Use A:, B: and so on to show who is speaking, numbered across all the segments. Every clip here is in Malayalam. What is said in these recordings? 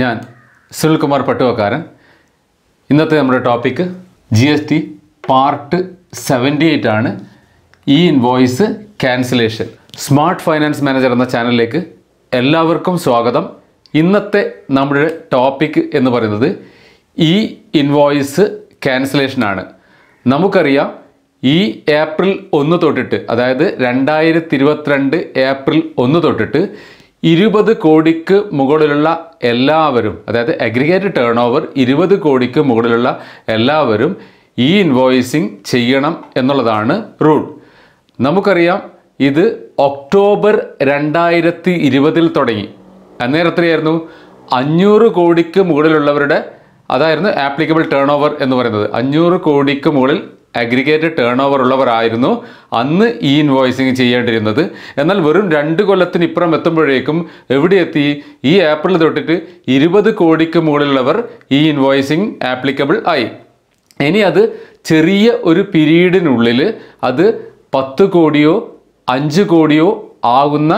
A: ഞാൻ സുനിൽകുമാർ പട്ടുവക്കാരൻ ഇന്നത്തെ നമ്മുടെ topic G S T part seventy eight ആണ് e invoice cancellation smart finance manager എന്ന ചാനലിലേക്ക് എല്ലാവർക്കും സ്വാഗതം ഇന്നത്തെ നമ്മുടെ ടോപ്പിക് എന്ന് പറയുന്നത് ഇ ഇൻവോയ്സ് ക്യാൻസലേഷനാണ് നമുക്കറിയാം ഈ ഏപ്രിൽ ഒന്ന് തൊട്ടിട്ട് അതായത് രണ്ടായിരത്തി ഇരുപത്തിരണ്ട് ഏപ്രിൽ ഒന്ന് തൊട്ടിട്ട് ഇരുപത് കോടിക്ക് മുകളിലുള്ള എല്ലാവരും അതായത് അഗ്രിഗേറ്റ് ടേൺ ഓവർ ഇരുപത് കോടിക്ക് മുകളിലുള്ള എല്ലാവരും ഈ ഇൻവോയ്സിങ് ചെയ്യണം എന്നുള്ളതാണ് റൂൾ നമുക്കറിയാം ഇത് ഒക്ടോബർ രണ്ടായിരത്തി ഇരുപതിൽ തുടങ്ങി അന്നേരത്രയായിരുന്നു അഞ്ഞൂറ് കോടിക്ക് മുകളിലുള്ളവരുടെ അതായിരുന്നു ആപ്ലിക്കബിൾ ടേൺ ഓവർ എന്ന് പറയുന്നത് അഞ്ഞൂറ് കോടിക്ക് മുകളിൽ അഗ്രിഗേറ്റ് ടേൺ ഓവർ ഉള്ളവരായിരുന്നു അന്ന് ഈ ഇൻവോയ്സിങ് ചെയ്യേണ്ടിയിരുന്നത് എന്നാൽ വെറും രണ്ട് കൊല്ലത്തിന് ഇപ്പുറം എത്തുമ്പോഴേക്കും എവിടെ എത്തി ഈ ഏപ്രിൽ തൊട്ടിട്ട് ഇരുപത് കോടിക്ക് മുകളിലുള്ളവർ ഈ ഇൻവോയ്സിങ് ആപ്ലിക്കബിൾ ആയി ഇനി അത് ചെറിയ ഒരു പീരീഡിനുള്ളിൽ അത് പത്ത് കോടിയോ അഞ്ച് കോടിയോ ആകുന്ന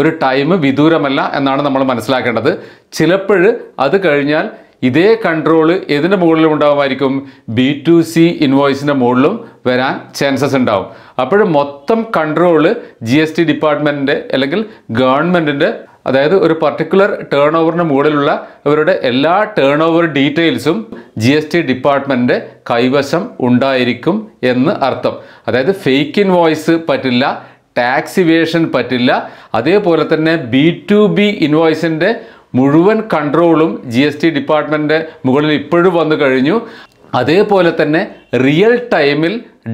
A: ഒരു ടൈം വിദൂരമല്ല എന്നാണ് നമ്മൾ മനസ്സിലാക്കേണ്ടത് ചിലപ്പോൾ അത് കഴിഞ്ഞാൽ ഇതേ കൺട്രോൾ ഏതിൻ്റെ മുകളിലും ഉണ്ടാകുമായിരിക്കും ബി ടു സി ഇൻവോയ്സിൻ്റെ മുകളിലും വരാൻ ചാൻസസ് ഉണ്ടാവും അപ്പോഴും മൊത്തം കൺട്രോൾ ജി എസ് ടി ഡിപ്പാർട്ട്മെൻറ്റിൻ്റെ അല്ലെങ്കിൽ ഗവൺമെൻറ്റിൻ്റെ അതായത് ഒരു പർട്ടിക്കുലർ ടേൺ ഓവറിന് മുകളിലുള്ള അവരുടെ എല്ലാ ടേൺ ഓവർ ഡീറ്റെയിൽസും ജി എസ് ടി ഡിപ്പാർട്ട്മെൻറ്റിൻ്റെ കൈവശം ഉണ്ടായിരിക്കും എന്ന് അർത്ഥം അതായത് ഫേക്ക് ഇൻവോയ്സ് പറ്റില്ല ടാക്സ് പറ്റില്ല അതേപോലെ തന്നെ ബി ടു ബി ഇൻവോയ്സിൻ്റെ മുഴുവൻ കൺട്രോളും ജി എസ് ടി ഡിപ്പാർട്ട്മെൻറ്റിൻ്റെ മുകളിൽ ഇപ്പോഴും വന്നു കഴിഞ്ഞു അതേപോലെ തന്നെ റിയൽ ടൈമിൽ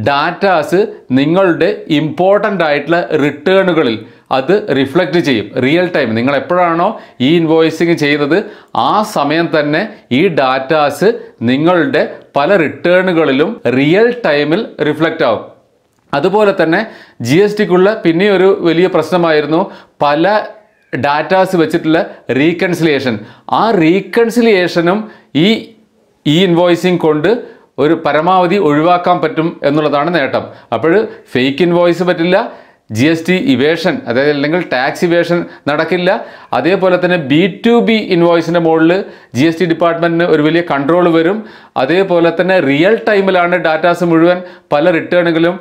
A: ഡാറ്റാസ് നിങ്ങളുടെ ഇമ്പോർട്ടൻ്റ് ആയിട്ടുള്ള റിട്ടേണുകളിൽ അത് റിഫ്ലക്റ്റ് ചെയ്യും റിയൽ ടൈം നിങ്ങൾ എപ്പോഴാണോ ഈ ഇൻവോയ്സിങ് ചെയ്തത് ആ സമയം തന്നെ ഈ ഡാറ്റാസ് നിങ്ങളുടെ പല റിട്ടേണുകളിലും റിയൽ ടൈമിൽ റിഫ്ലക്റ്റ് ആവും അതുപോലെ തന്നെ ജി എസ് ടിക്കുള്ള പിന്നെയൊരു വലിയ പ്രശ്നമായിരുന്നു പല ഡാറ്റാസ് വെച്ചിട്ടുള്ള റീകൺസിലിയേഷൻ ആ റീകൺസിലിയേഷനും ഈ ഇ ഇൻവോയ്സിങ് കൊണ്ട് ഒരു പരമാവധി ഒഴിവാക്കാൻ പറ്റും എന്നുള്ളതാണ് നേട്ടം അപ്പോൾ ഫേക്ക് ഇൻവോയ്സ് പറ്റില്ല ജി എസ് ടി ഇവേഷൻ അതായത് അല്ലെങ്കിൽ ടാക്സ് ഇവേഷൻ നടക്കില്ല അതേപോലെ തന്നെ ബി ടു ബി ഇൻവോയ്സിൻ്റെ മുകളിൽ ജി എസ് ടി ഡിപ്പാർട്ട്മെൻറ്റിന് ഒരു വലിയ കൺട്രോൾ വരും അതേപോലെ തന്നെ റിയൽ ടൈമിലാണ് ഡാറ്റാസ് മുഴുവൻ പല റിട്ടേണുകളും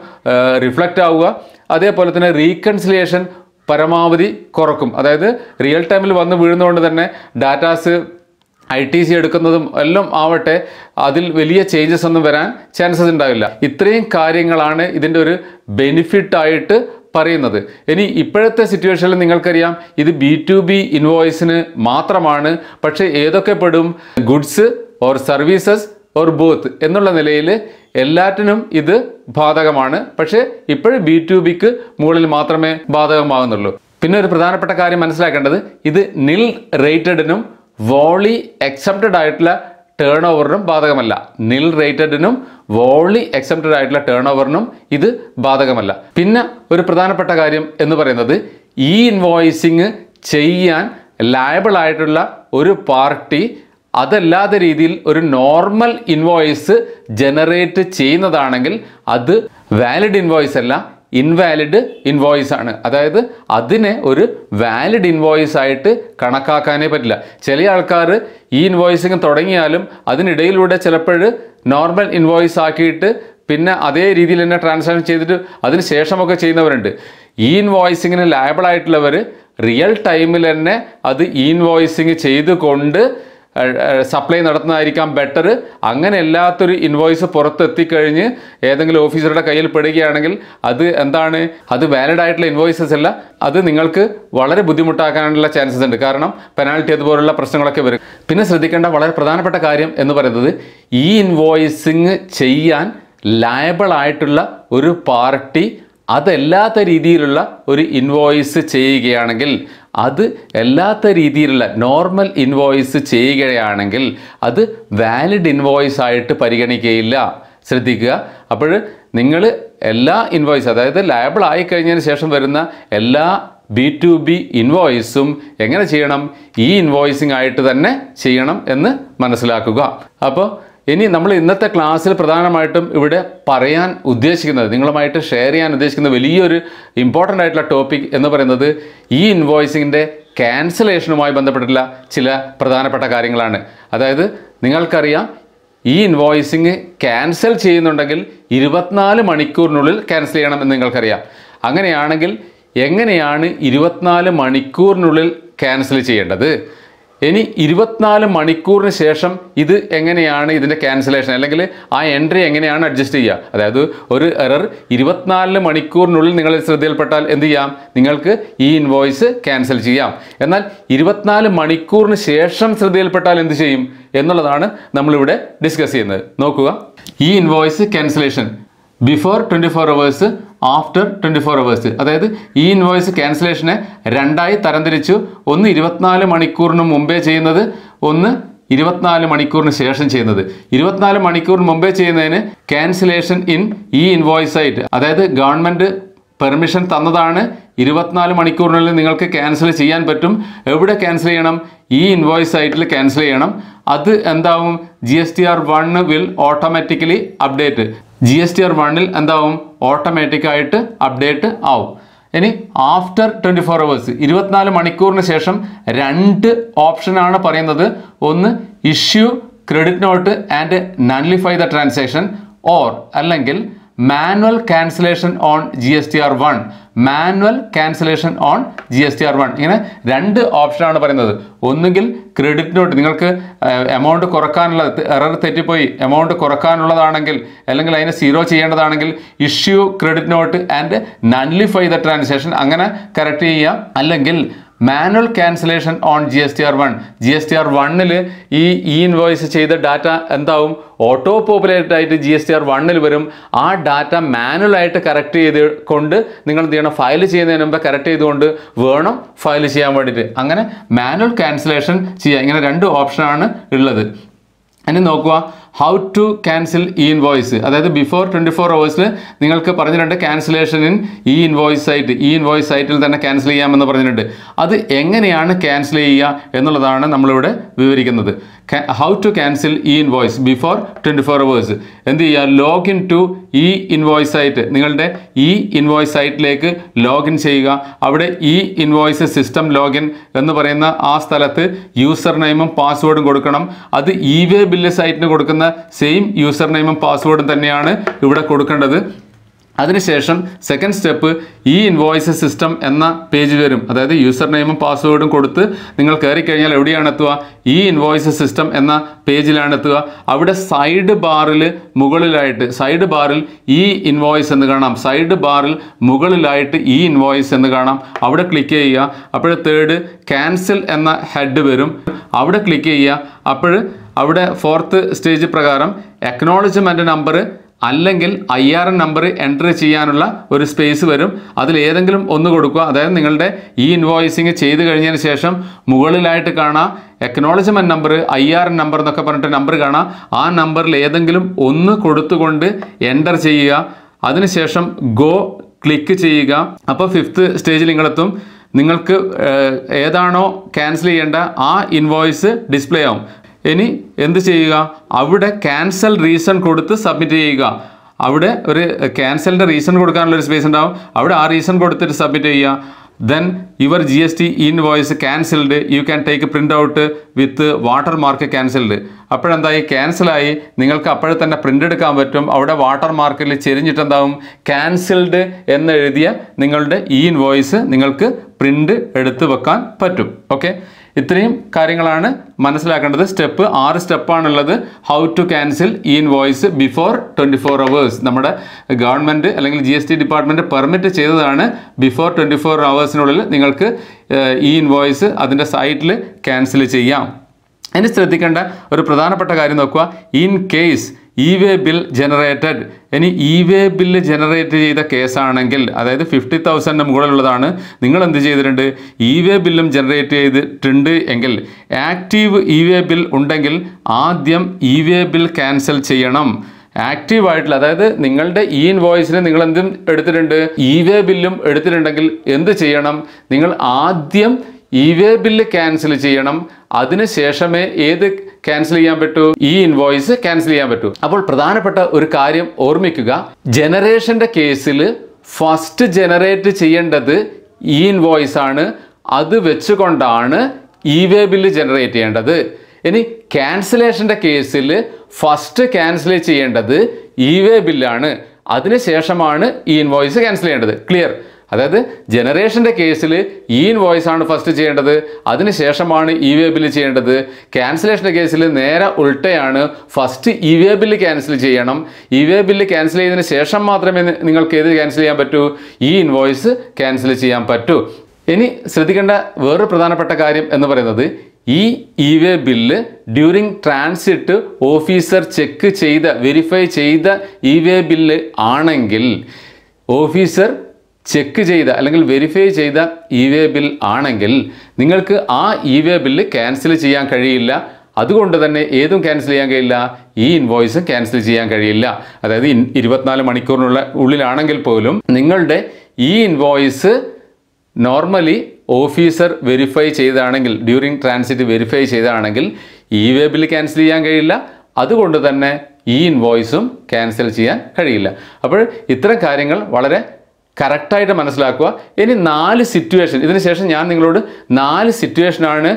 A: റിഫ്ലക്റ്റ് ആവുക അതേപോലെ തന്നെ റീകൺസിലിയേഷൻ പരമാവധി കുറക്കും അതായത് റിയൽ ടൈമിൽ വന്ന് വീഴുന്നതുകൊണ്ട് തന്നെ ഡാറ്റാസ് ഐ ടി സി എടുക്കുന്നതും എല്ലാം ആവട്ടെ അതിൽ വലിയ ചേഞ്ചസ് ഒന്നും വരാൻ ചാൻസസ് ഉണ്ടാവില്ല ഇത്രയും കാര്യങ്ങളാണ് ഇതിൻ്റെ ഒരു ബെനിഫിറ്റായിട്ട് പറയുന്നത് ഇനി ഇപ്പോഴത്തെ സിറ്റുവേഷനിൽ നിങ്ങൾക്കറിയാം ഇത് ബി ടു ബി ഇൻവോയ്സിന് മാത്രമാണ് പക്ഷേ ഏതൊക്കെ പെടും goods or services or both എന്നുള്ള നിലയിൽ എല്ലാറ്റിനും ഇത് ബാധകമാണ് പക്ഷേ ഇപ്പോഴും ബി ടു ബിക്ക് മുകളിൽ മാത്രമേ ബാധകമാകുന്നുള്ളൂ പിന്നെ ഒരു പ്രധാനപ്പെട്ട കാര്യം മനസ്സിലാക്കേണ്ടത് ഇത് നിൽ റേറ്റഡിനും വോളി എക്സെപ്റ്റഡ് ആയിട്ടുള്ള ടേൺ ഓവറിനും ബാധകമല്ല നിൽ റേറ്റഡിനും വോളി എക്സെപ്റ്റഡ് ആയിട്ടുള്ള ടേൺ ഓവറിനും ഇത് ബാധകമല്ല പിന്നെ ഒരു പ്രധാനപ്പെട്ട കാര്യം എന്ന് പറയുന്നത് ഈ ഇൻവോയ്സിങ് ചെയ്യാൻ ലയബിൾ ആയിട്ടുള്ള ഒരു പാർട്ടി അതല്ലാത്ത രീതിയിൽ ഒരു നോർമൽ ഇൻവോയ്സ് ജനറേറ്റ് ചെയ്യുന്നതാണെങ്കിൽ അത് വാലിഡ് ഇൻവോയ്സ് അല്ല ഇൻവാലിഡ് ഇൻവോയ്സ് ആണ് അതായത് അതിനെ ഒരു വാലിഡ് ഇൻവോയ്സ് ആയിട്ട് കണക്കാക്കാനേ പറ്റില്ല ചില ആൾക്കാർ ഈ ഇൻവോയ്സിങ് തുടങ്ങിയാലും അതിനിടയിലൂടെ ചിലപ്പോൾ നോർമൽ ഇൻവോയ്സ് ആക്കിയിട്ട് പിന്നെ അതേ രീതിയിൽ തന്നെ ട്രാൻസാക്ഷൻ ചെയ്തിട്ട് അതിന് ശേഷമൊക്കെ ചെയ്യുന്നവരുണ്ട് ഈ ഇൻവോയ്സിങ്ങിന് ലയബിൾ റിയൽ ടൈമിൽ തന്നെ അത് ഇൻവോയ്സിങ് ചെയ്തുകൊണ്ട് സപ്ലൈ നടത്തുന്നതായിരിക്കാം ബെറ്റർ അങ്ങനെ എല്ലാത്തൊരു ഇൻവോയ്സ് പുറത്തെത്തിക്കഴിഞ്ഞ് ഏതെങ്കിലും ഓഫീസറുടെ കയ്യിൽ പെടുകയാണെങ്കിൽ അത് എന്താണ് അത് വാലിഡ് ആയിട്ടുള്ള ഇൻവോയ്സസ് അല്ല അത് നിങ്ങൾക്ക് വളരെ ബുദ്ധിമുട്ടാക്കാനുള്ള ചാൻസസ് ഉണ്ട് കാരണം പെനാൾട്ടി അതുപോലുള്ള പ്രശ്നങ്ങളൊക്കെ വരും പിന്നെ ശ്രദ്ധിക്കേണ്ട വളരെ പ്രധാനപ്പെട്ട കാര്യം എന്ന് പറയുന്നത് ഈ ഇൻവോയ്സിങ് ചെയ്യാൻ ലയബിളായിട്ടുള്ള ഒരു പാർട്ടി അതല്ലാത്ത രീതിയിലുള്ള ഒരു ഇൻവോയ്സ് ചെയ്യുകയാണെങ്കിൽ അത് അല്ലാത്ത രീതിയിലുള്ള നോർമൽ ഇൻവോയ്സ് ചെയ്യുകയാണെങ്കിൽ അത് വാലിഡ് ഇൻവോയ്സ് ആയിട്ട് പരിഗണിക്കുകയില്ല ശ്രദ്ധിക്കുക അപ്പോൾ നിങ്ങൾ എല്ലാ ഇൻവോയ്സ് അതായത് ലയബിൾ ആയി ശേഷം വരുന്ന എല്ലാ ബി ടു ബി ഇൻവോയ്സും എങ്ങനെ ചെയ്യണം ഈ ഇൻവോയ്സിംഗ് ആയിട്ട് തന്നെ ചെയ്യണം എന്ന് മനസ്സിലാക്കുക അപ്പോൾ ഇനി നമ്മൾ ഇന്നത്തെ ക്ലാസ്സിൽ പ്രധാനമായിട്ടും ഇവിടെ പറയാൻ ഉദ്ദേശിക്കുന്നത് നിങ്ങളുമായിട്ട് ഷെയർ ചെയ്യാൻ ഉദ്ദേശിക്കുന്ന വലിയൊരു ഇമ്പോർട്ടൻ്റ് ആയിട്ടുള്ള ടോപ്പിക് എന്ന് പറയുന്നത് ഈ ഇൻവോയ്സിങ്ങിൻ്റെ ക്യാൻസലേഷനുമായി ബന്ധപ്പെട്ടിട്ടുള്ള ചില പ്രധാനപ്പെട്ട കാര്യങ്ങളാണ് അതായത് നിങ്ങൾക്കറിയാം ഈ ഇൻവോയ്സിങ് ക്യാൻസൽ ചെയ്യുന്നുണ്ടെങ്കിൽ ഇരുപത്തിനാല് മണിക്കൂറിനുള്ളിൽ ക്യാൻസൽ ചെയ്യണം എന്ന് നിങ്ങൾക്കറിയാം അങ്ങനെയാണെങ്കിൽ എങ്ങനെയാണ് ഇരുപത്തിനാല് മണിക്കൂറിനുള്ളിൽ ക്യാൻസൽ ചെയ്യേണ്ടത് ഇനി ഇരുപത്തിനാല് മണിക്കൂറിന് ശേഷം ഇത് എങ്ങനെയാണ് ഇതിൻ്റെ ക്യാൻസലേഷൻ അല്ലെങ്കിൽ ആ എൻട്രി എങ്ങനെയാണ് അഡ്ജസ്റ്റ് ചെയ്യുക അതായത് ഒരു എറർ ഇരുപത്തിനാല് മണിക്കൂറിനുള്ളിൽ നിങ്ങൾ ശ്രദ്ധയിൽപ്പെട്ടാൽ എന്ത് ചെയ്യാം നിങ്ങൾക്ക് ഈ ഇൻവോയ്സ് ക്യാൻസൽ ചെയ്യാം എന്നാൽ ഇരുപത്തിനാല് മണിക്കൂറിന് ശേഷം ശ്രദ്ധയിൽപ്പെട്ടാൽ എന്ത് ചെയ്യും എന്നുള്ളതാണ് നമ്മളിവിടെ ഡിസ്കസ് ചെയ്യുന്നത് നോക്കുക ഈ invoice cancellation before twenty four hours after twenty four hours അതായത് ഈ ഇൻവോയ്സ് ക്യാൻസലേഷനെ രണ്ടായി തരംതിരിച്ചു ഒന്ന് ഇരുപത്തിനാല് മണിക്കൂറിന് മുമ്പേ ചെയ്യുന്നത് ഒന്ന് ഇരുപത്തിനാല് മണിക്കൂറിന് ശേഷം ചെയ്യുന്നത് ഇരുപത്തിനാല് മണിക്കൂറിന് മുമ്പേ ചെയ്യുന്നതിന് ക്യാൻസലേഷൻ ഇൻ ഈ ഇൻവോയ്സ് ആയിട്ട് അതായത് ഗവൺമെൻറ് പെർമിഷൻ തന്നതാണ് ഇരുപത്തിനാല് മണിക്കൂറിനുള്ളിൽ നിങ്ങൾക്ക് ക്യാൻസൽ ചെയ്യാൻ പറ്റും എവിടെ ക്യാൻസൽ ചെയ്യണം ഈ ഇൻവോയ്സ് സൈറ്റിൽ ക്യാൻസൽ ചെയ്യണം അത് എന്താവും G S T R one will automatically update G S T R വണ്ണിൽ എന്താവും ഓട്ടോമാറ്റിക്കായിട്ട് അപ്ഡേറ്റ് ആവും ഇനി ആഫ്റ്റർ ട്വൻറ്റി ഫോർ അവേഴ്സ് ഇരുപത്തിനാല് മണിക്കൂറിന് ശേഷം രണ്ട് ഓപ്ഷനാണ് പറയുന്നത് ഒന്ന് issue credit note and nullify the transaction or അല്ലെങ്കിൽ manual cancellation on G S T R one manual cancellation on G S T R one ഇങ്ങനെ രണ്ട് ഓപ്ഷനാണ് പറയുന്നത് ഒന്നുകിൽ ക്രെഡിറ്റ് നോട്ട് നിങ്ങൾക്ക് എമൗണ്ട് കുറക്കാനുള്ള എറർ തെറ്റിപ്പോയി എമൗണ്ട് കുറക്കാനുള്ളതാണെങ്കിൽ അല്ലെങ്കിൽ അതിനെ സീറോ ചെയ്യേണ്ടതാണെങ്കിൽ issue credit note and nullify the transaction അങ്ങനെ കറക്റ്റ് ചെയ്യാം അല്ലെങ്കിൽ manual cancellation on G S T R one G S T R വണ്ണിൽ ഈ ഇ ഇൻവോയ്സ് ചെയ്ത ഡാറ്റ എന്താവും ഓട്ടോ പോപ്പുലേറ്റ് ആയിട്ട് ജി എസ് ടി ആർ വണ്ണിൽ വരും ആ ഡാറ്റ മാനുവലായിട്ട് കറക്റ്റ് ചെയ്ത് കൊണ്ട് നിങ്ങൾ എന്ത് ചെയ്യണം ഫയൽ ചെയ്യുന്നതിന് മുമ്പ് കറക്റ്റ് ചെയ്തുകൊണ്ട് വേണം ഫയൽ ചെയ്യാൻ വേണ്ടിയിട്ട് അങ്ങനെ മാനുവൽ ക്യാൻസലേഷൻ ചെയ്യുക ഇങ്ങനെ രണ്ട് ഓപ്ഷനാണ് ഉള്ളത് ഇനി നോക്കുക how to cancel e invoice അതായത് ബിഫോർ ട്വൻറ്റി ഫോർ അവേഴ്സിൽ നിങ്ങൾക്ക് പറഞ്ഞിട്ടുണ്ട് ഇൻ ഈ ഇൻവോയ്സ് സൈറ്റ് ഈ ഇൻവോയ്സ് സൈറ്റിൽ തന്നെ ക്യാൻസൽ ചെയ്യാമെന്ന് പറഞ്ഞിട്ടുണ്ട് അത് എങ്ങനെയാണ് ക്യാൻസൽ ചെയ്യുക എന്നുള്ളതാണ് നമ്മളിവിടെ വിവരിക്കുന്നത് how to cancel e invoice before twenty four hours എന്ത് ചെയ്യുക login to e invoice site നിങ്ങളുടെ ഈ ഇൻവോയ്സ് സൈറ്റിലേക്ക് ലോഗിൻ ചെയ്യുക അവിടെ ഈ ഇൻവോയ്സ് സിസ്റ്റം ലോഗിൻ എന്ന് പറയുന്ന ആ സ്ഥലത്ത് യൂസർ നെയിമും പാസ്വേഡും കൊടുക്കണം അത് ഇ വേ ബില്ല് സൈറ്റിന് കൊടുക്കുന്ന സെയിം യൂസർ നെയിമും പാസ്വേഡും തന്നെയാണ് ഇവിടെ കൊടുക്കേണ്ടത് അതിനുശേഷം സെക്കൻഡ് സ്റ്റെപ്പ് ഈ ഇൻവോയ്സ് സിസ്റ്റം എന്ന പേജ് വരും അതായത് യൂസർ നെയിമും പാസ്വേഡും കൊടുത്ത് നിങ്ങൾ കയറി കഴിഞ്ഞാൽ എവിടെയാണ് എത്തുക ഈ ഇൻവോയ്സ് സിസ്റ്റം എന്ന പേജിലാണ് എത്തുക അവിടെ സൈഡ് ബാറിൽ മുകളിലായിട്ട് സൈഡ് ബാറിൽ ഈ ഇൻവോയ്സ് എന്ന് കാണാം സൈഡ് ബാറിൽ മുകളിലായിട്ട് ഈ ഇൻവോയ്സ് എന്ന് കാണാം അവിടെ ക്ലിക്ക് ചെയ്യുക അപ്പോഴ് തേർഡ് ക്യാൻസൽ എന്ന ഹെഡ് വരും അവിടെ ക്ലിക്ക് ചെയ്യുക അപ്പോഴ് അവിടെ ഫോർത്ത് സ്റ്റേജ് പ്രകാരം എക്നോളജ്മെൻ്റ് നമ്പർ അല്ലെങ്കിൽ I R N number enter ചെയ്യാനുള്ള ഒരു സ്പേസ് വരും അതിൽ ഏതെങ്കിലും ഒന്ന് കൊടുക്കുക അതായത് നിങ്ങളുടെ ഈ ഇൻവോയ്സിങ് ചെയ്ത് കഴിഞ്ഞതിന് ശേഷം മുകളിലായിട്ട് കാണാം acknowledgement number I R N number എന്നൊക്കെ പറഞ്ഞിട്ട് നമ്പർ കാണാം ആ നമ്പറിൽ ഏതെങ്കിലും ഒന്ന് കൊടുത്തുകൊണ്ട് എൻ്റർ ചെയ്യുക അതിനുശേഷം ഗോ ക്ലിക്ക് ചെയ്യുക അപ്പോൾ ഫിഫ്ത്ത് സ്റ്റേജിൽ നിങ്ങളെത്തും നിങ്ങൾക്ക് ഏതാണോ ക്യാൻസൽ ചെയ്യേണ്ട ആ ഇൻവോയ്സ് ഡിസ്പ്ലേ ആവും ഇനി എന്ത് ചെയ്യുക അവിടെ ക്യാൻസൽ റീസൺ കൊടുത്ത് സബ്മിറ്റ് ചെയ്യുക അവിടെ ഒരു ക്യാൻസലിൻ്റെ റീസൺ കൊടുക്കാനുള്ള ഒരു സ്പേസ് ഉണ്ടാവും അവിടെ ആ റീസൺ കൊടുത്തിട്ട് സബ്മിറ്റ് ചെയ്യുക then your G S T invoice cancelled you can take print out with watermark cancelled അപ്പോഴെന്തായി ക്യാൻസലായി നിങ്ങൾക്ക് അപ്പോഴെ തന്നെ പ്രിൻ്റ് എടുക്കാൻ പറ്റും അവിടെ വാട്ടർ മാർക്കിൽ ചെരിഞ്ഞിട്ടെന്താവും ക്യാൻസൽഡ് എന്നെഴുതിയ നിങ്ങളുടെ ഇ ഇൻവോയ്സ് നിങ്ങൾക്ക് പ്രിൻ്റ് എടുത്ത് വെക്കാൻ പറ്റും ഓക്കെ ഇത്രയും കാര്യങ്ങളാണ് മനസ്സിലാക്കേണ്ടത് സ്റ്റെപ്പ് ആറ് സ്റ്റെപ്പാണുള്ളത് how to cancel e voice before twenty four hours നമ്മുടെ ഗവൺമെൻറ് അല്ലെങ്കിൽ G S T department permit ചെയ്തതാണ് ബിഫോർ ട്വൻറ്റി ഫോർ അവേഴ്സിനുള്ളിൽ നിങ്ങൾക്ക് ഈ ഇൻവോയിസ് അതിൻ്റെ സൈറ്റിൽ ക്യാൻസൽ ചെയ്യാം ഇനി ശ്രദ്ധിക്കേണ്ട ഒരു പ്രധാനപ്പെട്ട കാര്യം നോക്കുക in case e way bill generated ഇനി ഇ വേ ബില്ല് ജനറേറ്റ് ചെയ്ത കേസാണെങ്കിൽ അതായത് ഫിഫ്റ്റി തൗസൻഡിന് മുകളിലുള്ളതാണ് നിങ്ങൾ എന്ത് ചെയ്തിട്ടുണ്ട് ഇ വേ ബില്ലും ജനറേറ്റ് ചെയ്തിട്ടുണ്ട് എങ്കിൽ ആക്റ്റീവ് ഇ വേ ബിൽ ഉണ്ടെങ്കിൽ ആദ്യം ഇ വേ ബിൽ ക്യാൻസൽ ചെയ്യണം ആയിട്ടുള്ള അതായത് നിങ്ങളുടെ ഇ ഇൻവോയ്സിന് നിങ്ങൾ എന്തും എടുത്തിട്ടുണ്ട് ഇ വേ ബില്ലും എടുത്തിട്ടുണ്ടെങ്കിൽ എന്ത് ചെയ്യണം നിങ്ങൾ ആദ്യം ഇ വേ ബില്ല് ക്യാൻസൽ ചെയ്യണം അതിനുശേഷമേ ഏത് ക്യാൻസൽ ചെയ്യാൻ പറ്റൂ ഈ ഇൻവോയ്സ് ക്യാൻസൽ ചെയ്യാൻ പറ്റൂ അപ്പോൾ പ്രധാനപ്പെട്ട ഒരു കാര്യം ഓർമ്മിക്കുക ജനറേഷൻ്റെ കേസിൽ ഫസ്റ്റ് ജനറേറ്റ് ചെയ്യേണ്ടത് ഈ ഇൻവോയ്സ് ആണ് അത് വെച്ചുകൊണ്ടാണ് ഇ വേ ബില്ല് ജനറേറ്റ് ചെയ്യേണ്ടത് ഇനി ക്യാൻസലേഷൻ്റെ കേസിൽ ഫസ്റ്റ് ക്യാൻസൽ ചെയ്യേണ്ടത് ഇ വേ ബില്ലാണ് അതിനുശേഷമാണ് ഈ ഇൻവോയ്സ് ക്യാൻസൽ ചെയ്യേണ്ടത് ക്ലിയർ അതായത് ജനറേഷൻ്റെ കേസിൽ ഈ വോയിസ് ആണ് ഫസ്റ്റ് ചെയ്യേണ്ടത് അതിനുശേഷമാണ് ഇ വേ ബില്ല് ചെയ്യേണ്ടത് ക്യാൻസലേഷൻ്റെ കേസിൽ നേരെ ഉൾട്ടയാണ് first e way bill cancel ചെയ്യണം ഇ വേ ബില്ല് ക്യാൻസൽ ചെയ്തതിന് ശേഷം മാത്രമേ നിങ്ങൾക്ക് ഏത് ക്യാൻസൽ ചെയ്യാൻ പറ്റൂ ഈ ഇൻവോയ്സ് ക്യാൻസൽ ചെയ്യാൻ പറ്റൂ ഇനി ശ്രദ്ധിക്കേണ്ട വേറൊരു പ്രധാനപ്പെട്ട കാര്യം എന്ന് പറയുന്നത് ഈ e way bill during transit officer check ചെയ്ത വെരിഫൈ ചെയ്ത ഇ വേ ബില്ല് ആണെങ്കിൽ ഓഫീസർ ചെക്ക് ചെയ്ത അല്ലെങ്കിൽ വെരിഫൈ ചെയ്ത ഇ വേ ബിൽ ആണെങ്കിൽ നിങ്ങൾക്ക് ആ ഇ വേ ബില്ല് ക്യാൻസൽ ചെയ്യാൻ കഴിയില്ല അതുകൊണ്ട് തന്നെ ഏതും ക്യാൻസൽ ചെയ്യാൻ കഴിയില്ല ഈ ഇൻവോയ്സും ക്യാൻസൽ ചെയ്യാൻ കഴിയില്ല അതായത് ഇരുപത്തിനാല് മണിക്കൂറിനുള്ള ഉള്ളിലാണെങ്കിൽ പോലും നിങ്ങളുടെ ഈ ഇൻവോയ്സ് നോർമലി ഓഫീസർ വെരിഫൈ ചെയ്താണെങ്കിൽ ഡ്യൂറിങ് ട്രാൻസിറ്റ് വെരിഫൈ ചെയ്താണെങ്കിൽ ഇ വേ ബില്ല് ക്യാൻസൽ ചെയ്യാൻ കഴിയില്ല അതുകൊണ്ട് തന്നെ ഈ ഇൻവോയ്സും ക്യാൻസൽ ചെയ്യാൻ കഴിയില്ല അപ്പോൾ ഇത്തരം കാര്യങ്ങൾ വളരെ കറക്റ്റായിട്ട് മനസ്സിലാക്കുക ഇനി നാല് സിറ്റുവേഷൻ ഇതിനുശേഷം ശേഷം ഞാൻ നിങ്ങളോട് നാല് സിറ്റുവേഷനാണ്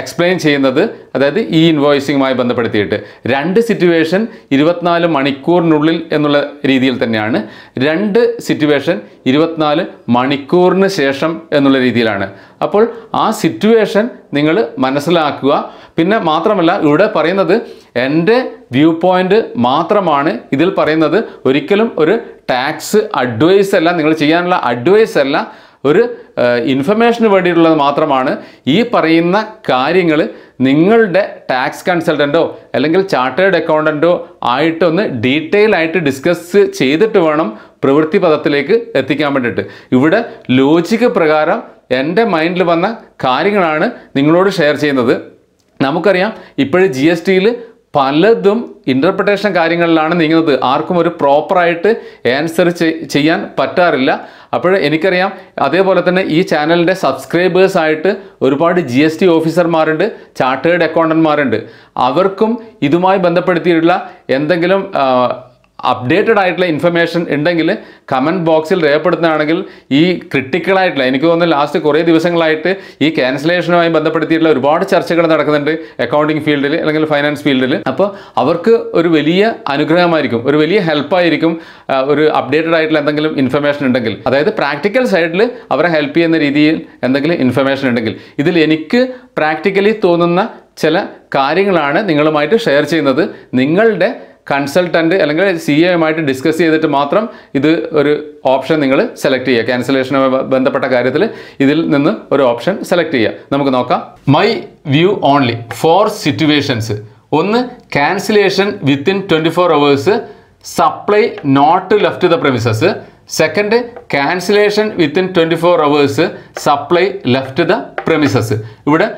A: എക്സ്പ്ലെയിൻ ചെയ്യുന്നത് അതായത് ഈ ഇൻവോയ്സിങ്ങുമായി ബന്ധപ്പെടുത്തിയിട്ട് രണ്ട് സിറ്റുവേഷൻ ഇരുപത്തിനാല് മണിക്കൂറിനുള്ളിൽ എന്നുള്ള രീതിയിൽ തന്നെയാണ് രണ്ട് സിറ്റുവേഷൻ ഇരുപത്തിനാല് മണിക്കൂറിന് ശേഷം എന്നുള്ള രീതിയിലാണ് അപ്പോൾ ആ സിറ്റുവേഷൻ നിങ്ങൾ മനസ്സിലാക്കുക പിന്നെ മാത്രമല്ല ഇവിടെ പറയുന്നത് എൻ്റെ വ്യൂ പോയിൻ്റ് മാത്രമാണ് ഇതിൽ പറയുന്നത് ഒരിക്കലും ഒരു ടാക്സ് അഡ്വൈസ് അല്ല നിങ്ങൾ ചെയ്യാനുള്ള അഡ്വൈസ് അല്ല ഒരു ഇൻഫർമേഷന് വേണ്ടിയിട്ടുള്ളത് മാത്രമാണ് ഈ പറയുന്ന കാര്യങ്ങൾ നിങ്ങളുടെ ടാക്സ് കൺസൾട്ടൻറ്റോ അല്ലെങ്കിൽ ചാർട്ടേഡ് അക്കൗണ്ടൻറ്റോ ആയിട്ടൊന്ന് ഡീറ്റെയിൽ ആയിട്ട് ഡിസ്കസ് ചെയ്തിട്ട് വേണം പ്രവൃത്തി പദത്തിലേക്ക് എത്തിക്കാൻ വേണ്ടിയിട്ട് ഇവിടെ ലോജിക്ക് പ്രകാരം എൻ്റെ മൈൻഡിൽ വന്ന കാര്യങ്ങളാണ് നിങ്ങളോട് ഷെയർ ചെയ്യുന്നത് നമുക്കറിയാം ഇപ്പോഴും ജി എസ് ടിയിൽ പലതും ഇൻ്റർപ്രിട്ടേഷൻ കാര്യങ്ങളിലാണ് നീങ്ങുന്നത് ആർക്കും ഒരു പ്രോപ്പറായിട്ട് ആൻസർ ചെയ്യാൻ പറ്റാറില്ല അപ്പോൾ എനിക്കറിയാം അതേപോലെ തന്നെ ഈ ചാനലിൻ്റെ സബ്സ്ക്രൈബേഴ്സായിട്ട് ഒരുപാട് ജി എസ് ടി ഓഫീസർമാരുണ്ട് ചാർട്ടേഡ് അക്കൗണ്ടന്റ്മാരുണ്ട് അവർക്കും ഇതുമായി ബന്ധപ്പെടുത്തിയിട്ടുള്ള എന്തെങ്കിലും അപ്ഡേറ്റഡ് ആയിട്ടുള്ള ഇൻഫർമേഷൻ ഉണ്ടെങ്കിൽ കമൻറ്റ് ബോക്സിൽ രേഖപ്പെടുത്തുകയാണെങ്കിൽ ഈ ക്രിട്ടിക്കലായിട്ടുള്ള എനിക്ക് തോന്നുന്നു ലാസ്റ്റ് കുറേ ദിവസങ്ങളായിട്ട് ഈ ക്യാൻസലേഷനുമായി ബന്ധപ്പെടുത്തിയിട്ടുള്ള ഒരുപാട് ചർച്ചകൾ നടക്കുന്നുണ്ട് അക്കൗണ്ടിങ് ഫീൽഡിൽ അല്ലെങ്കിൽ ഫൈനാൻസ് ഫീൽഡിൽ അപ്പോൾ അവർക്ക് ഒരു വലിയ അനുഗ്രഹമായിരിക്കും ഒരു വലിയ ഹെൽപ്പായിരിക്കും ഒരു അപ്ഡേറ്റഡ് ആയിട്ടുള്ള എന്തെങ്കിലും ഇൻഫർമേഷൻ ഉണ്ടെങ്കിൽ അതായത് പ്രാക്ടിക്കൽ സൈഡിൽ അവരെ ഹെൽപ്പ് ചെയ്യുന്ന രീതിയിൽ എന്തെങ്കിലും ഇൻഫർമേഷൻ ഉണ്ടെങ്കിൽ ഇതിൽ എനിക്ക് പ്രാക്ടിക്കലി തോന്നുന്ന ചില കാര്യങ്ങളാണ് നിങ്ങളുമായിട്ട് ഷെയർ ചെയ്യുന്നത് നിങ്ങളുടെ കൺസൾട്ടൻറ്റ് അല്ലെങ്കിൽ സി എമായിട്ട് e ഡിസ്കസ് ചെയ്തിട്ട് മാത്രം ഇത് ഒരു ഓപ്ഷൻ നിങ്ങൾ സെലക്ട് ചെയ്യുക ക്യാൻസലേഷനുമായി ബന്ധപ്പെട്ട കാര്യത്തിൽ ഇതിൽ നിന്ന് ഒരു ഓപ്ഷൻ സെലക്ട് ചെയ്യുക നമുക്ക് നോക്കാം my view only four situations ഒന്ന് cancellation within twenty four hours supply not left the premises second cancellation within twenty four hours supply left the premises ഇവിടെ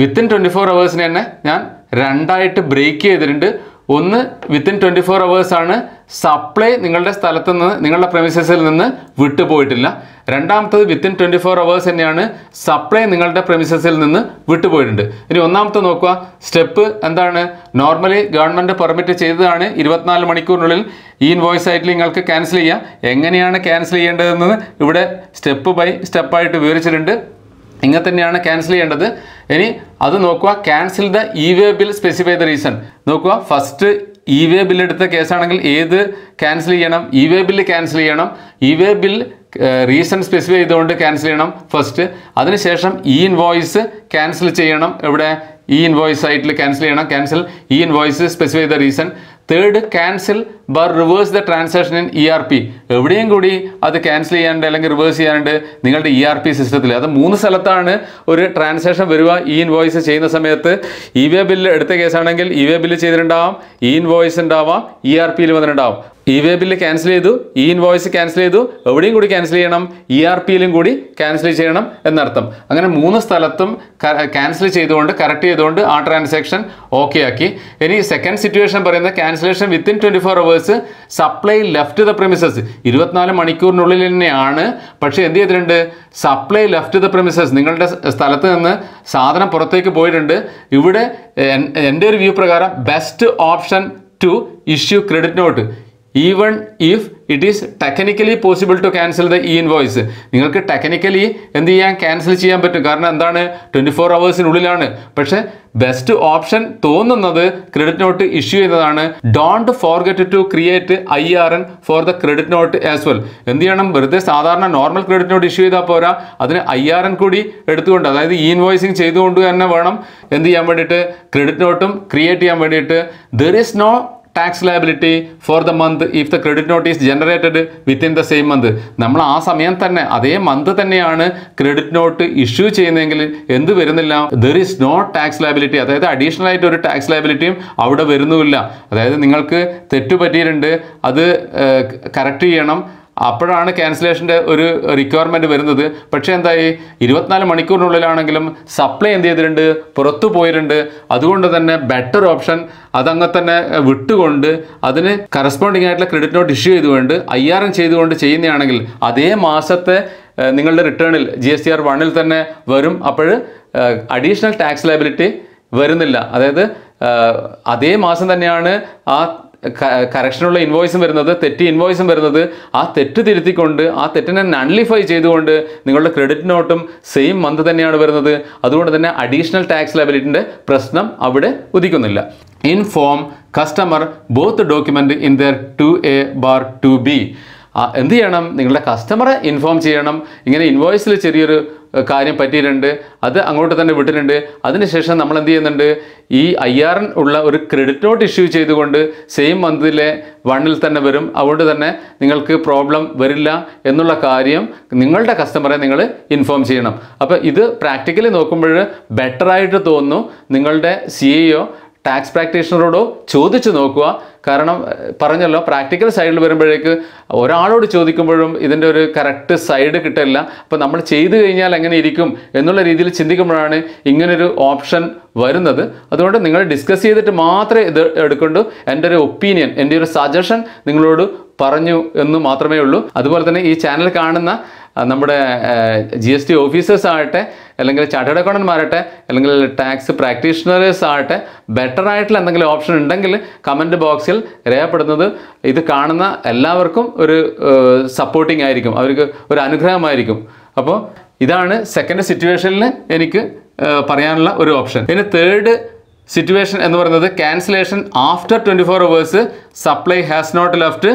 A: വിത്തിൻ ട്വൻറ്റി ഫോർ അവേഴ്സിന് തന്നെ ഞാൻ രണ്ടായിട്ട് ബ്രേക്ക് ചെയ്തിട്ടുണ്ട് ഒന്ന് വിത്തിൻ ട്വൻറ്റി ഫോർ അവേഴ്സാണ് സപ്ലൈ നിങ്ങളുടെ സ്ഥലത്ത് നിന്ന് നിങ്ങളുടെ പ്രമിസസിൽ നിന്ന് വിട്ടുപോയിട്ടില്ല രണ്ടാമത്തത് വിത്തിൻ ട്വൻറ്റി ഫോർ അവേഴ്സ് തന്നെയാണ് സപ്ലൈ നിങ്ങളുടെ പ്രമിസസിൽ നിന്ന് വിട്ടുപോയിട്ടുണ്ട് ഇനി ഒന്നാമത്തെ നോക്കുക സ്റ്റെപ്പ് എന്താണ് നോർമലി ഗവൺമെൻറ് പെർമിറ്റ് ചെയ്തതാണ് ഇരുപത്തിനാല് മണിക്കൂറിനുള്ളിൽ ഈ ഇൻവോയ്സ് ആയിട്ട് നിങ്ങൾക്ക് ക്യാൻസൽ ചെയ്യാം എങ്ങനെയാണ് ക്യാൻസൽ ചെയ്യേണ്ടതെന്ന് ഇവിടെ സ്റ്റെപ്പ് ബൈ സ്റ്റെപ്പായിട്ട് വിവരിച്ചിട്ടുണ്ട് ഇങ്ങനെ തന്നെയാണ് ക്യാൻസൽ ചെയ്യേണ്ടത് ഇനി അത് നോക്കുക cancel the e way bill specify the reason നോക്കുക ഫസ്റ്റ് ഇ വേ ബിൽ എടുത്ത കേസാണെങ്കിൽ ഏത് ക്യാൻസൽ ചെയ്യണം ഇ വേ ബിൽ ക്യാൻസൽ ചെയ്യണം e way bill reason specify ചെയ്തുകൊണ്ട് ക്യാൻസൽ ചെയ്യണം ഫസ്റ്റ് അതിനുശേഷം ഈ ഇൻവോയ്സ് ക്യാൻസൽ ചെയ്യണം എവിടെ ഈ ഇൻവോയ്സ് ആയിട്ട് ക്യാൻസൽ ചെയ്യണം ക്യാൻസൽ ഈ invoice specify the reason third cancel or reverse the transaction in E R P എവിടെയും കൂടി അത് ക്യാൻസൽ ചെയ്യാനുണ്ട് അല്ലെങ്കിൽ റിവേഴ്സ് ചെയ്യാനുണ്ട് നിങ്ങളുടെ ഇ ആർ പി സിസ്റ്റത്തിൽ അത് മൂന്ന് സ്ഥലത്താണ് ഒരു ട്രാൻസാക്ഷൻ വരിക ഇ ഇൻവോയ്സ് ചെയ്യുന്ന സമയത്ത് ഇ വേ ബില്ല് എടുത്ത കേസാണെങ്കിൽ ഇ വേ ബില്ല് ചെയ്തിട്ടുണ്ടാവാം ഇ e ഇൻവോയ്സ് ഉണ്ടാവാം ഇ ആർ പിയിൽ വന്നിട്ടുണ്ടാവാം ഇ വേ ബില്ല് ക്യാൻസൽ ചെയ്തു ഈ ഇൻവോയ്സ് ക്യാൻസൽ ചെയ്തു എവിടെയും കൂടി ക്യാൻസൽ ചെയ്യണം ഇ e ആർ പിയിലും കൂടി ക്യാൻസൽ ചെയ്യണം എന്നർത്ഥം അങ്ങനെ മൂന്ന് സ്ഥലത്തും ക്യാൻസൽ ചെയ്തുകൊണ്ട് കറക്റ്റ് ചെയ്തുകൊണ്ട് ആ ട്രാൻസാക്ഷൻ ഓക്കെ ആക്കി ഇനി സെക്കൻഡ് സിറ്റുവേഷൻ പറയുന്നത് cancellation within twenty four hours supply left the premises ഇരുപത്തിനാല് മണിക്കൂറിനുള്ളിൽ തന്നെയാണ് പക്ഷേ എന്ത് ചെയ്തിട്ടുണ്ട് സപ്ലൈ ലെഫ്റ്റ് ദ പ്രിമിസസ് നിങ്ങളുടെ സ്ഥലത്ത് നിന്ന് സാധനം പുറത്തേക്ക് പോയിട്ടുണ്ട് ഇവിടെ എൻ്റെ ഒരു വ്യൂ പ്രകാരം best option to issue credit note even if it is technically possible to cancel the e invoice നിങ്ങൾക്ക് ടെക്നിക്കലി എന്ത് ചെയ്യാൻ ക്യാൻസൽ ചെയ്യാൻ പറ്റും കാരണം എന്താണ് ട്വൻറ്റി ഫോർ അവേഴ്സിനുള്ളിലാണ് പക്ഷേ ബെസ്റ്റ് ഓപ്ഷൻ തോന്നുന്നത് ക്രെഡിറ്റ് നോട്ട് ഇഷ്യൂ ചെയ്യുന്നതാണ് don't forget to create I R N for the credit note as well എന്ത് ചെയ്യണം വെറുതെ സാധാരണ നോർമൽ ക്രെഡിറ്റ് നോട്ട് ഇഷ്യൂ ചെയ്താൽ പോരാ അതിന് ഐ ആർ എൻ കൂടി എടുത്തുകൊണ്ട് അതായത് ഇ ഇൻവോയ്സിങ് ചെയ്തുകൊണ്ട് തന്നെ വേണം എന്ത് ചെയ്യാൻ വേണ്ടിയിട്ട് ക്രെഡിറ്റ് നോട്ടും ക്രിയേറ്റ് ചെയ്യാൻ വേണ്ടിയിട്ട് there is no tax liability for the month if the credit notice generated within the same month നമ്മൾ ആ സമയം തന്നെ അതേ മന്ത് തന്നെയാണ് ക്രെഡിറ്റ് നോട്ട് ഇഷ്യൂ ചെയ്യുന്നതെങ്കിൽ എന്ത് വരുന്നില്ല there is no tax liability അതായത് അഡീഷണൽ ആയിട്ട് ഒരു ടാക്സ് ലയബിലിറ്റിയും അവിടെ വരുന്നുമില്ല അതായത് നിങ്ങൾക്ക് തെറ്റുപറ്റിയിട്ടുണ്ട് അത് കറക്റ്റ് ചെയ്യണം അപ്പോഴാണ് ക്യാൻസലേഷൻ്റെ ഒരു റിക്വയർമെൻറ്റ് വരുന്നത് പക്ഷേ എന്തായി ഇരുപത്തിനാല് മണിക്കൂറിനുള്ളിലാണെങ്കിലും സപ്ലൈ എന്ത് ചെയ്തിട്ടുണ്ട് പുറത്തു പോയിട്ടുണ്ട് അതുകൊണ്ട് തന്നെ ബെറ്റർ ഓപ്ഷൻ അതങ്ങ് തന്നെ വിട്ടുകൊണ്ട് അതിന് കറസ്പോണ്ടിങ് ആയിട്ടുള്ള ക്രെഡിറ്റ് നോട്ട് ഇഷ്യൂ ചെയ്തുകൊണ്ട് ഐ ആർ എം ചെയ്തുകൊണ്ട് ചെയ്യുന്നതാണെങ്കിൽ അതേ മാസത്തെ നിങ്ങളുടെ റിട്ടേണിൽ ജി എസ് ടി ആർ വണ്ണിൽ തന്നെ വരും അപ്പോൾ അഡീഷണൽ ടാക്സ് ലയബിലിറ്റി വരുന്നില്ല അതായത് അതേ മാസം തന്നെയാണ് ആ കറക്ഷനുള്ള ഇൻവോയ്സും വരുന്നത് തെറ്റ് ഇൻവോയ്സും വരുന്നത് ആ തെറ്റ് തിരുത്തിക്കൊണ്ട് ആ തെറ്റിനെ നൺലിഫൈ ചെയ്തുകൊണ്ട് നിങ്ങളുടെ ക്രെഡിറ്റ് നോട്ടും സെയിം മന്ത് തന്നെയാണ് വരുന്നത് അതുകൊണ്ട് തന്നെ അഡീഷണൽ ടാക്സ് ലബിലിറ്റിൻ്റെ പ്രശ്നം അവിടെ ഉദിക്കുന്നില്ല inform customer both document in their two A bar two B എന്ത് ചെയ്യണം നിങ്ങളുടെ കസ്റ്റമറെ ഇൻഫോം ചെയ്യണം ഇങ്ങനെ ഇൻവോയ്സിൽ ചെറിയൊരു കാര്യം പറ്റിയിട്ടുണ്ട് അത് അങ്ങോട്ട് തന്നെ വിട്ടിട്ടുണ്ട് അതിനുശേഷം നമ്മൾ എന്ത് ചെയ്യുന്നുണ്ട് ഈ ഐ ആർ എൻ ഉള്ള ഒരു ക്രെഡിറ്റ് നോട്ട് ഇഷ്യൂ ചെയ്തുകൊണ്ട് സെയിം മന്തിലെ വണ്ണിൽ തന്നെ വരും അതുകൊണ്ട് തന്നെ നിങ്ങൾക്ക് പ്രോബ്ലം വരില്ല എന്നുള്ള കാര്യം നിങ്ങളുടെ കസ്റ്റമറെ നിങ്ങൾ ഇൻഫോം ചെയ്യണം അപ്പോൾ ഇത് പ്രാക്ടിക്കലി നോക്കുമ്പോൾ ബെറ്ററായിട്ട് തോന്നുന്നു നിങ്ങളുടെ സി ടാക്സ് പ്രാക്ടീഷണറോടോ ചോദിച്ചു നോക്കുക കാരണം പറഞ്ഞല്ലോ പ്രാക്ടിക്കൽ സൈഡിൽ വരുമ്പോഴേക്ക് ഒരാളോട് ചോദിക്കുമ്പോഴും ഇതിൻ്റെ ഒരു കറക്റ്റ് സൈഡ് കിട്ടില്ല അപ്പോൾ നമ്മൾ ചെയ്തു കഴിഞ്ഞാൽ എങ്ങനെ ഇരിക്കും എന്നുള്ള രീതിയിൽ ചിന്തിക്കുമ്പോഴാണ് ഇങ്ങനൊരു ഓപ്ഷൻ വരുന്നത് അതുകൊണ്ട് നിങ്ങൾ ഡിസ്കസ് ചെയ്തിട്ട് മാത്രമേ ഇത് എടുക്കേണ്ടൂ എൻ്റെ ഒരു ഒപ്പീനിയൻ എൻ്റെ ഒരു സജഷൻ നിങ്ങളോട് പറഞ്ഞു എന്ന് മാത്രമേ ഉള്ളൂ അതുപോലെ തന്നെ ഈ ചാനൽ കാണുന്ന നമ്മുടെ ജി എസ് ടി ഓഫീസേഴ്സ് ആകട്ടെ അല്ലെങ്കിൽ ചാർട്ടേഡ് അക്കൗണ്ടന്മാരട്ടെ അല്ലെങ്കിൽ ടാക്സ് പ്രാക്ടീഷണേഴ്സ് ആകട്ടെ ബെറ്റർ ആയിട്ടുള്ള എന്തെങ്കിലും ഓപ്ഷൻ ഉണ്ടെങ്കിൽ കമൻറ്റ് ബോക്സിൽ രേഖപ്പെടുന്നത് ഇത് കാണുന്ന എല്ലാവർക്കും ഒരു സപ്പോർട്ടിംഗ് ആയിരിക്കും അവർക്ക് ഒരു അനുഗ്രഹമായിരിക്കും അപ്പോൾ ഇതാണ് സെക്കൻഡ് സിറ്റുവേഷനിൽ എനിക്ക് പറയാനുള്ള ഒരു ഓപ്ഷൻ പിന്നെ തേർഡ് സിറ്റുവേഷൻ എന്ന് പറയുന്നത് cancellation after twenty four hours supply has not left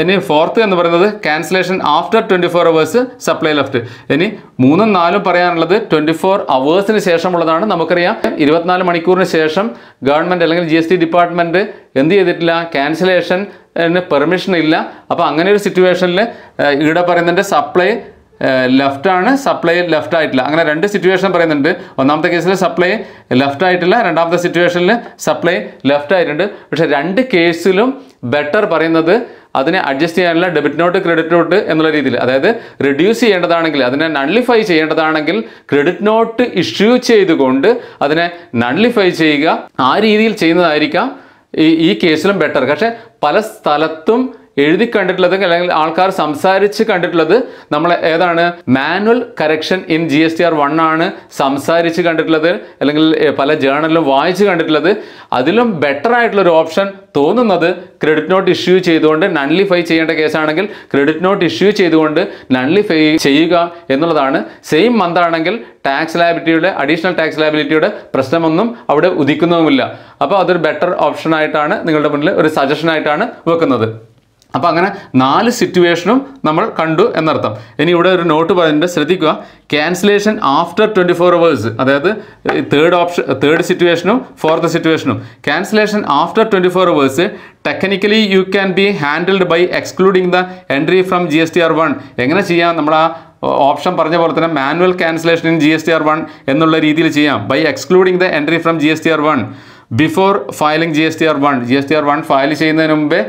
A: ഇനി ഫോർത്ത് എന്ന് പറയുന്നത് cancellation after twenty four hours supply left ഇനി മൂന്നും നാലും പറയാനുള്ളത് ട്വൻറ്റി ഫോർ അവേഴ്സിന് ശേഷമുള്ളതാണ് നമുക്കറിയാം ഇരുപത്തിനാല് മണിക്കൂറിന് ശേഷം ഗവൺമെൻറ് അല്ലെങ്കിൽ ജി എസ് ടി ഡിപ്പാർട്ട്മെൻറ്റ് എന്ത് ചെയ്തിട്ടില്ല ക്യാൻസലേഷൻ പെർമിഷൻ ഇല്ല അപ്പോൾ അങ്ങനെ ഒരു സിറ്റുവേഷനിൽ ഇവിടെ പറയുന്നതിൻ്റെ സപ്ലൈ ലെഫ്റ്റാണ് സപ്ലൈ ലെഫ്റ്റ് ആയിട്ടില്ല അങ്ങനെ രണ്ട് സിറ്റുവേഷൻ പറയുന്നുണ്ട് ഒന്നാമത്തെ കേസിൽ സപ്ലൈ ലെഫ്റ്റ് ആയിട്ടില്ല രണ്ടാമത്തെ സിറ്റുവേഷനിൽ സപ്ലൈ ലെഫ്റ്റ് ആയിട്ടുണ്ട് പക്ഷേ രണ്ട് കേസിലും ബെറ്റർ പറയുന്നത് അതിനെ അഡ്ജസ്റ്റ് ചെയ്യാനുള്ള ഡെബിറ്റ് നോട്ട് ക്രെഡിറ്റ് നോട്ട് എന്നുള്ള രീതിയിൽ അതായത് റിഡ്യൂസ് ചെയ്യേണ്ടതാണെങ്കിൽ അതിനെ നള്ളിഫൈ ചെയ്യേണ്ടതാണെങ്കിൽ ക്രെഡിറ്റ് നോട്ട് ഇഷ്യൂ ചെയ്തുകൊണ്ട് അതിനെ നള്ളിഫൈ ചെയ്യുക ആ രീതിയിൽ ചെയ്യുന്നതായിരിക്കാം ഈ ഈ കേസിലും ബെറ്റർ പക്ഷേ പല സ്ഥലത്തും എഴുതി കണ്ടിട്ടുള്ളത് അല്ലെങ്കിൽ ആൾക്കാർ സംസാരിച്ച് കണ്ടിട്ടുള്ളത് നമ്മൾ ഏതാണ് manual correction in G S T R one ആണ് സംസാരിച്ച് കണ്ടിട്ടുള്ളത് അല്ലെങ്കിൽ പല ജേണലിലും വായിച്ച് കണ്ടിട്ടുള്ളത് അതിലും ബെറ്റർ ആയിട്ടുള്ളൊരു ഓപ്ഷൻ തോന്നുന്നത് ക്രെഡിറ്റ് നോട്ട് ഇഷ്യൂ ചെയ്തുകൊണ്ട് നൺലിഫൈ ചെയ്യേണ്ട കേസാണെങ്കിൽ ക്രെഡിറ്റ് നോട്ട് ഇഷ്യൂ ചെയ്തുകൊണ്ട് നൺലിഫൈ ചെയ്യുക എന്നുള്ളതാണ് സെയിം മന്ത് ആണെങ്കിൽ ടാക്സ് ലാബിലിറ്റിയുടെ അഡീഷണൽ ടാക്സ് ലാബിലിറ്റിയുടെ പ്രശ്നമൊന്നും അവിടെ ഉദിക്കുന്നതുമില്ല അപ്പോൾ അതൊരു ബെറ്റർ ഓപ്ഷനായിട്ടാണ് നിങ്ങളുടെ മുന്നിൽ ഒരു സജഷനായിട്ടാണ് വെക്കുന്നത് അപ്പോൾ അങ്ങനെ നാല് സിറ്റുവേഷനും നമ്മൾ കണ്ടു എന്നർത്ഥം ഇനി ഇവിടെ ഒരു നോട്ട് പറയുന്നുണ്ട് ശ്രദ്ധിക്കുക cancellation after twenty four hours അതായത് തേർഡ് ഓപ്ഷൻ തേർഡ് സിറ്റുവേഷനും ഫോർത്ത് സിറ്റുവേഷനും cancellation after twenty four hours technically you can be handled by excluding the entry from G S T R one എങ്ങനെ ചെയ്യാം നമ്മൾ ആ ഓപ്ഷൻ പറഞ്ഞ പോലെ തന്നെ manual cancellation in G S T R one എന്നുള്ള രീതിയിൽ ചെയ്യാം by excluding the entry from G S T R one before filing G S T R one G S T R one file ചെയ്യുന്നതിന് മുമ്പേ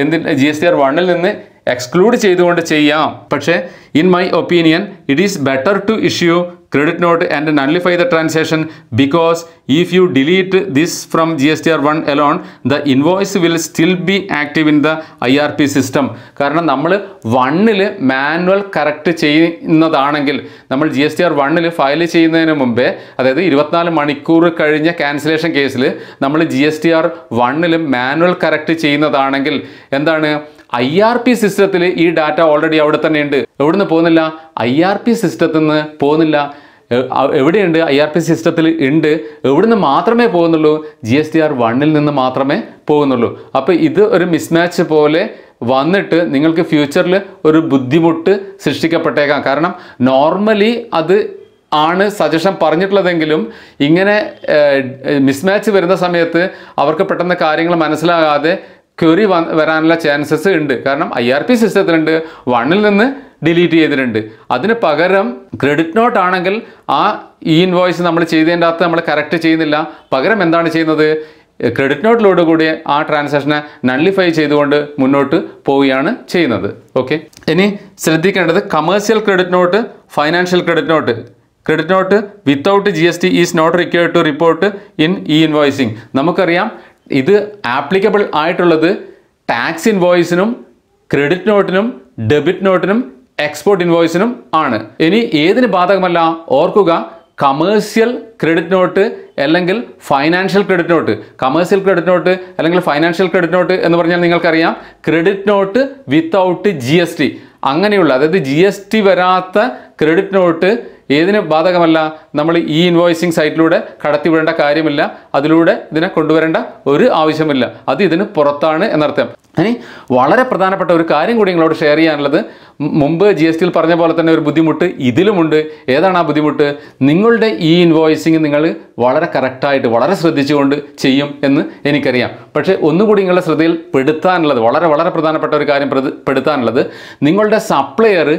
A: എന്തിന് ജി എസ് ടി ആർ വണ്ണിൽ നിന്ന് എക്സ്ക്ലൂഡ് ചെയ്തുകൊണ്ട് ചെയ്യാം പക്ഷേ in my opinion it is better to issue credit note and nullify the transaction because if you delete this from G S T R one alone the invoice will still be active in the I R P system കാരണം നമ്മൾ വണ്ണിൽ മാനുവൽ കറക്റ്റ് ചെയ്യുന്നതാണെങ്കിൽ നമ്മൾ ജി എസ് ടി ആർ വണ്ണിൽ ഫയൽ ചെയ്യുന്നതിന് മുമ്പേ അതായത് ഇരുപത്തിനാല് മണിക്കൂർ കഴിഞ്ഞ ക്യാൻസലേഷൻ കേസിൽ നമ്മൾ ജി എസ് ടി ആർ വണ്ണിൽ മാനുവൽ കറക്റ്റ് ചെയ്യുന്നതാണെങ്കിൽ എന്താണ് ഐ ആർ പി സിസ്റ്റത്തിൽ ഈ ഡാറ്റ ഓൾറെഡി അവിടെ തന്നെ ഉണ്ട് എവിടുന്ന് പോകുന്നില്ല ഐ ആർ പി സിസ്റ്റത്തിൽ നിന്ന് പോകുന്നില്ല എവിടെയുണ്ട് ഐ ആർ പി സിസ്റ്റത്തിൽ ഉണ്ട് എവിടുന്ന് മാത്രമേ പോകുന്നുള്ളൂ ജി എസ് ടി ആർ വണ്ണിൽ നിന്ന് മാത്രമേ പോകുന്നുള്ളൂ അപ്പോൾ ഇത് ഒരു മിസ്മാച്ച് പോലെ വന്നിട്ട് നിങ്ങൾക്ക് ഫ്യൂച്ചറിൽ ഒരു ബുദ്ധിമുട്ട് സൃഷ്ടിക്കപ്പെട്ടേക്കാം കാരണം നോർമലി അത് ആണ് സജഷൻ പറഞ്ഞിട്ടുള്ളതെങ്കിലും ഇങ്ങനെ മിസ്മാച്ച് വരുന്ന സമയത്ത് അവർക്ക് പെട്ടെന്ന് കാര്യങ്ങൾ മനസ്സിലാകാതെ ക്വറി വരാനുള്ള ചാൻസസ് ഉണ്ട് കാരണം ഐ ആർ പി സിസ്റ്റത്തിലുണ്ട് വണ്ണിൽ നിന്ന് ഡിലീറ്റ് ചെയ്തിട്ടുണ്ട് അതിന് പകരം ക്രെഡിറ്റ് നോട്ട് ആണെങ്കിൽ ആ ഇ ഇൻവോയ്സ് നമ്മൾ ചെയ്തതിൻ്റെ അകത്ത് നമ്മൾ കറക്റ്റ് ചെയ്യുന്നില്ല പകരം എന്താണ് ചെയ്യുന്നത് ക്രെഡിറ്റ് നോട്ടിലൂടെ കൂടി ആ ട്രാൻസാക്ഷനെ നള്ളിഫൈ ചെയ്തുകൊണ്ട് മുന്നോട്ട് പോവുകയാണ് ചെയ്യുന്നത് ഓക്കെ ഇനി ശ്രദ്ധിക്കേണ്ടത് commercial credit note financial credit note credit note without G S T is not required to report in e invoicing നമുക്കറിയാം ഇത് ആപ്ലിക്കബിൾ ആയിട്ടുള്ളത് ടാക്സ് ഇൻവോയ്സിനും ക്രെഡിറ്റ് നോട്ടിനും ഡെബിറ്റ് നോട്ടിനും എക്സ്പോർട്ട് ഇൻവോയ്സിനും ആണ് ഇനി ഏതിന് ബാധകമല്ല ഓർക്കുക കമേഴ്സ്യൽ ക്രെഡിറ്റ് നോട്ട് അല്ലെങ്കിൽ financial credit note commercial credit note അല്ലെങ്കിൽ ഫൈനാൻഷ്യൽ ക്രെഡിറ്റ് നോട്ട് എന്ന് പറഞ്ഞാൽ നിങ്ങൾക്കറിയാം ക്രെഡിറ്റ് നോട്ട് വിത്തൗട്ട് ജി അങ്ങനെയുള്ള അതായത് ജി വരാത്ത ക്രെഡിറ്റ് നോട്ട് ഏതിന് ബാധകമല്ല നമ്മൾ ഈ ഇൻവോയ്സിങ് സൈറ്റിലൂടെ കടത്തിവിടേണ്ട കാര്യമില്ല അതിലൂടെ ഇതിനെ കൊണ്ടുവരേണ്ട ഒരു ആവശ്യമില്ല അത് ഇതിന് പുറത്താണ് എന്നർത്ഥം ഇനി വളരെ പ്രധാനപ്പെട്ട ഒരു കാര്യം കൂടി നിങ്ങളോട് ഷെയർ ചെയ്യാനുള്ളത് മുമ്പ് ജി എസ് ടിയിൽ പറഞ്ഞ പോലെ തന്നെ ഒരു ബുദ്ധിമുട്ട് ഇതിലുമുണ്ട് ഏതാണ് ആ ബുദ്ധിമുട്ട് നിങ്ങളുടെ ഈ ഇൻവോയ്സിങ് നിങ്ങൾ വളരെ കറക്റ്റായിട്ട് വളരെ ശ്രദ്ധിച്ചുകൊണ്ട് ചെയ്യും എന്ന് എനിക്കറിയാം പക്ഷേ ഒന്നുകൂടി നിങ്ങളുടെ ശ്രദ്ധയിൽ പെടുത്താനുള്ളത് വളരെ വളരെ പ്രധാനപ്പെട്ട ഒരു കാര്യം പെടുത്താനുള്ളത് നിങ്ങളുടെ സപ്ലയർ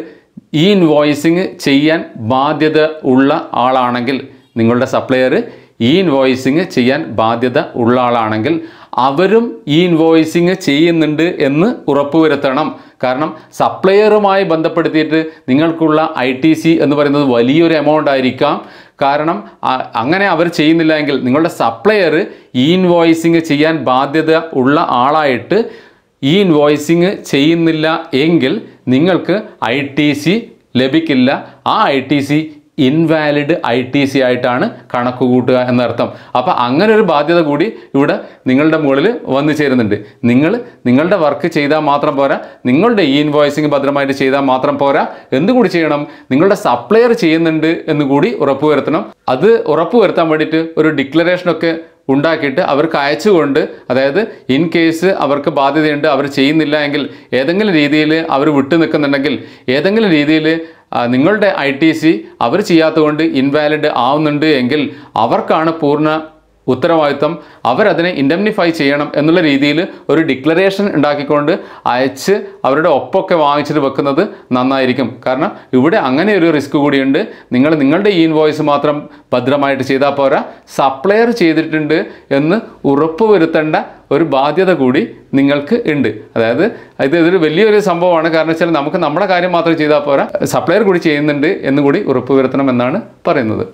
A: ഈ ഇൻവോയ്സിങ് ചെയ്യാൻ ബാധ്യത ഉള്ള ആളാണെങ്കിൽ നിങ്ങളുടെ സപ്ലയർ ഈ ഇൻവോയ്സിങ് ചെയ്യാൻ ബാധ്യത ഉള്ള ആളാണെങ്കിൽ അവരും ഈ ഇൻവോയ്സിങ് ചെയ്യുന്നുണ്ട് എന്ന് ഉറപ്പുവരുത്തണം കാരണം സപ്ലയറുമായി ബന്ധപ്പെടുത്തിയിട്ട് നിങ്ങൾക്കുള്ള ഐ ടി സി എന്ന് പറയുന്നത് വലിയൊരു എമൗണ്ട് ആയിരിക്കാം കാരണം അങ്ങനെ അവർ ചെയ്യുന്നില്ല എങ്കിൽ നിങ്ങളുടെ സപ്ലയർ ഈ ഇൻവോയ്സിങ് ചെയ്യാൻ ബാധ്യത ഉള്ള ആളായിട്ട് ഈ ഇൻവോയ്സിങ് ചെയ്യുന്നില്ല എങ്കിൽ നിങ്ങൾക്ക് ഐ ടി സി ലഭിക്കില്ല ആ I T C invalid I T C ആയിട്ടാണ് കണക്ക് കൂട്ടുക എന്നർത്ഥം അപ്പോൾ അങ്ങനെ ഒരു ബാധ്യത കൂടി ഇവിടെ നിങ്ങളുടെ മുകളിൽ വന്നു ചേരുന്നുണ്ട് നിങ്ങൾ നിങ്ങളുടെ വർക്ക് ചെയ്താൽ മാത്രം പോരാ നിങ്ങളുടെ ഈ ഇൻവോയ്സിങ് ഭദ്രമായിട്ട് ചെയ്താൽ മാത്രം പോരാ എന്തുകൂടി ചെയ്യണം നിങ്ങളുടെ സപ്ലയർ ചെയ്യുന്നുണ്ട് എന്ന് കൂടി ഉറപ്പുവരുത്തണം അത് ഉറപ്പുവരുത്താൻ വേണ്ടിയിട്ട് ഒരു ഡിക്ലറേഷനൊക്കെ ഉണ്ടാക്കിയിട്ട് അവർക്ക് അയച്ചുകൊണ്ട് അതായത് ഇൻ കേസ് അവർക്ക് ബാധ്യതയുണ്ട് അവർ ചെയ്യുന്നില്ല എങ്കിൽ ഏതെങ്കിലും രീതിയിൽ അവർ വിട്ടു നിൽക്കുന്നുണ്ടെങ്കിൽ ഏതെങ്കിലും രീതിയിൽ നിങ്ങളുടെ ഐ ടി സി അവർ ചെയ്യാത്തതുകൊണ്ട് ഇൻവാലിഡ് ആവുന്നുണ്ട് എങ്കിൽ അവർക്കാണ് പൂർണ്ണ ഉത്തരവാദിത്വം അവരതിനെ ഇൻഡംനിഫൈ ചെയ്യണം എന്നുള്ള രീതിയിൽ ഒരു ഡിക്ലറേഷൻ ഉണ്ടാക്കിക്കൊണ്ട് അയച്ച് അവരുടെ ഒപ്പമൊക്കെ വാങ്ങിച്ചിട്ട് വെക്കുന്നത് നന്നായിരിക്കും കാരണം ഇവിടെ അങ്ങനെ ഒരു റിസ്ക് കൂടിയുണ്ട് നിങ്ങൾ നിങ്ങളുടെ ഈ ഇൻവോയ്സ് മാത്രം ഭദ്രമായിട്ട് ചെയ്താൽ പോരാ സപ്ലയർ ചെയ്തിട്ടുണ്ട് എന്ന് ഉറപ്പ് വരുത്തേണ്ട ഒരു ബാധ്യത കൂടി നിങ്ങൾക്ക് ഉണ്ട് അതായത് ഇത് ഇതൊരു വലിയൊരു സംഭവമാണ് കാരണം വെച്ചാൽ നമുക്ക് നമ്മുടെ കാര്യം മാത്രം ചെയ്താൽ പോരാ സപ്ലയർ കൂടി ചെയ്യുന്നുണ്ട് എന്നുകൂടി ഉറപ്പ് വരുത്തണം എന്നാണ് പറയുന്നത്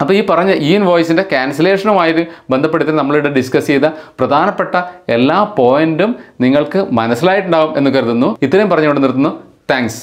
A: അപ്പോൾ ഈ പറഞ്ഞ ഈ ഇൻവോയ്സിൻ്റെ ക്യാൻസലേഷനുമായിട്ട് ബന്ധപ്പെടുത്തി നമ്മളിവിടെ ഡിസ്കസ് ചെയ്ത പ്രധാനപ്പെട്ട എല്ലാ പോയിൻറ്റും നിങ്ങൾക്ക് മനസ്സിലായിട്ടുണ്ടാവും എന്ന് കരുതുന്നു ഇത്രയും പറഞ്ഞുകൊണ്ട് നിർത്തുന്നു താങ്ക്സ്